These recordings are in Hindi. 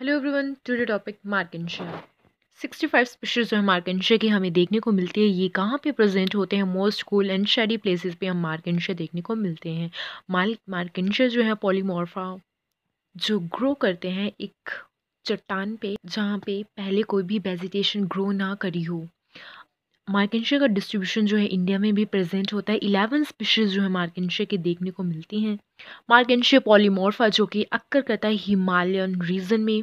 hello everyone today topic Marchantia 65 species जो है मार्केंशिया की हमें देखने को मिलती है ये कहाँ पे प्रेजेंट होते हैं most cool and shady places पे हम मार्केंशिया देखने को मिलते हैं माल मार्केंशिया जो है पॉलीमोरफा जो ग्रो करते हैं एक चट्टान पे जहाँ पे पहले कोई भी वेजिटेशन ग्रो ना करी हो मार्केशिया का डिस्ट्रीब्यूशन जो है इंडिया में भी प्रेजेंट होता है इलेवन स्पीशीज़ जो है मार्केशिया के देखने को मिलती हैं मार्केशिया पॉलीमोर्फा जो कि अक्कर करता है हिमालयन रीजन में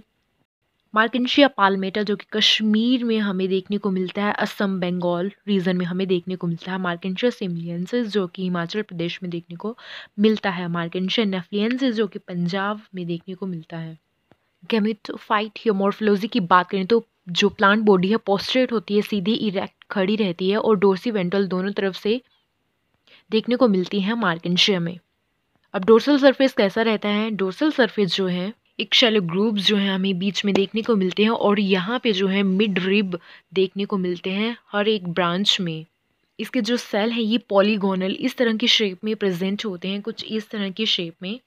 मार्केशिया पालमेटा जो कि कश्मीर में हमें देखने को मिलता है असम बंगाल रीजन में हमें देखने को मिलता है मार्केशिया सिमिलियंसिस जो कि हिमाचल प्रदेश में देखने को मिलता है मार्केशिया नेफ्लियंसिस जो कि पंजाब में देखने को मिलता है गेमिटोफाइट ह्यूमोर्फोलॉजी की बात करें तो जो प्लांट बॉडी है पोस्ट्रेट होती है सीधी इरेक्ट खड़ी रहती है और डोर्सी वेंटल दोनों तरफ से देखने को मिलती है मार्केंशिया में अब डोर्सल सरफेस कैसा रहता है डोर्सल सरफेस जो है एक शैलो ग्रूप जो है हमें बीच में देखने को मिलते हैं और यहाँ पे जो है मिड रिब देखने को मिलते हैं हर एक ब्रांच में इसके जो सेल हैं ये पॉलीगोनल इस तरह की शेप में प्रेजेंट होते हैं कुछ इस तरह की शेप में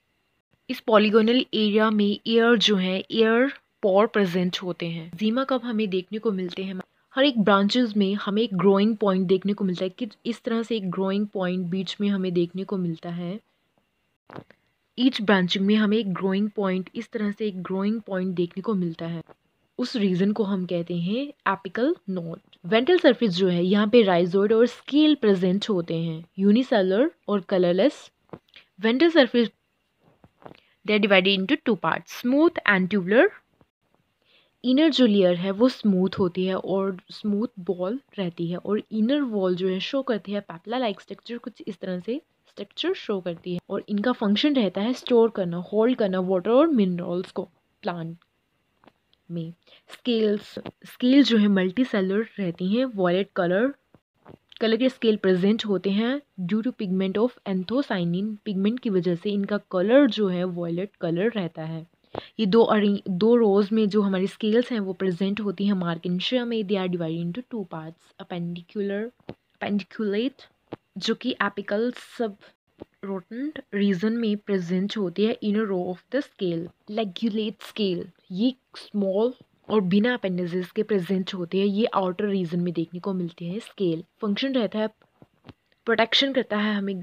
इस पॉलीगोनल एरिया में एयर जो है एयर पॉर प्रेजेंट होते हैं जीमा कब हमें देखने को मिलते हैं हर एक ब्रांचेस में हमें एक ग्रोइंग पॉइंट देखने को मिलता है कि इस तरह से एक ग्रोइंग पॉइंट बीच में हमें देखने को मिलता है ईच ब्रांचिंग में हमें एक ग्रोइंग पॉइंट इस तरह से एक ग्रोइंग पॉइंट देखने को मिलता है उस रीजन को हम कहते हैं एपिकल नोट वेंटल सर्फिस जो है यहाँ पे राइजोड और स्केल प्रेजेंट होते हैं यूनिसेलर और colourless ventral surface they divided into two part smooth and tubular inner जो लेयर है वो स्मूथ होती है और स्मूथ बॉल रहती है और इनर वॉल जो है शो करती है पैपला लाइक स्ट्रक्चर कुछ इस तरह से स्ट्रक्चर शो करती है और इनका फंक्शन रहता है स्टोर करना होल्ड करना वाटर और मिनरल्स को प्लांट में स्केल्स स्केल जो है मल्टी सेलर रहती हैं वॉलेट कलर कलर के स्केल प्रेजेंट होते हैं due to pigment of anthocyanin pigment की वजह से इनका कलर जो है वॉयलेट कलर रहता है ये दो दो रोज़ में जो हमारी स्केल्स हैं वो प्रेजेंट होती हैं मार्किनशिया में they are divide into two parts appendicular appendiculate जो कि एपिकल सब रोटेंट रीजन में प्रेजेंट होती है in row of the scale ligulate scale ये स्मॉल और बिना अपेंडेजेस के प्रेजेंट होते हैं ये आउटर रीजन में देखने को मिलते हैं स्केल फंक्शन रहता है प्रोटेक्शन करता है हमें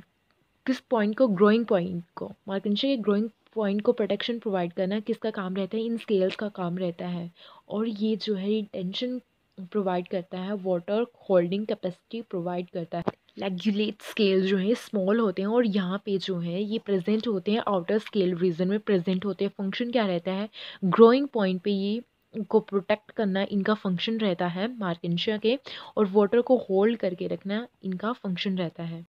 किस पॉइंट को ग्रोइंग पॉइंट को मार्किनशिया के ग्रोइंग पॉइंट को प्रोटेक्शन प्रोवाइड करना किसका काम रहता है इन स्केल्स का काम रहता है और ये जो है टेंशन प्रोवाइड करता है वाटर होल्डिंग कैपेसिटी प्रोवाइड करता है लेगुलेट स्केल जो है स्मॉल होते हैं और यहाँ पे जो है ये प्रेजेंट होते हैं आउटर स्केल रीजन में प्रेजेंट होते हैं फंक्शन क्या रहता है ग्रोइंग पॉइंट पे ये को प्रोटेक्ट करना इनका फंक्शन रहता है मार्केशिया के और वाटर को होल्ड करके रखना इनका फंक्शन रहता है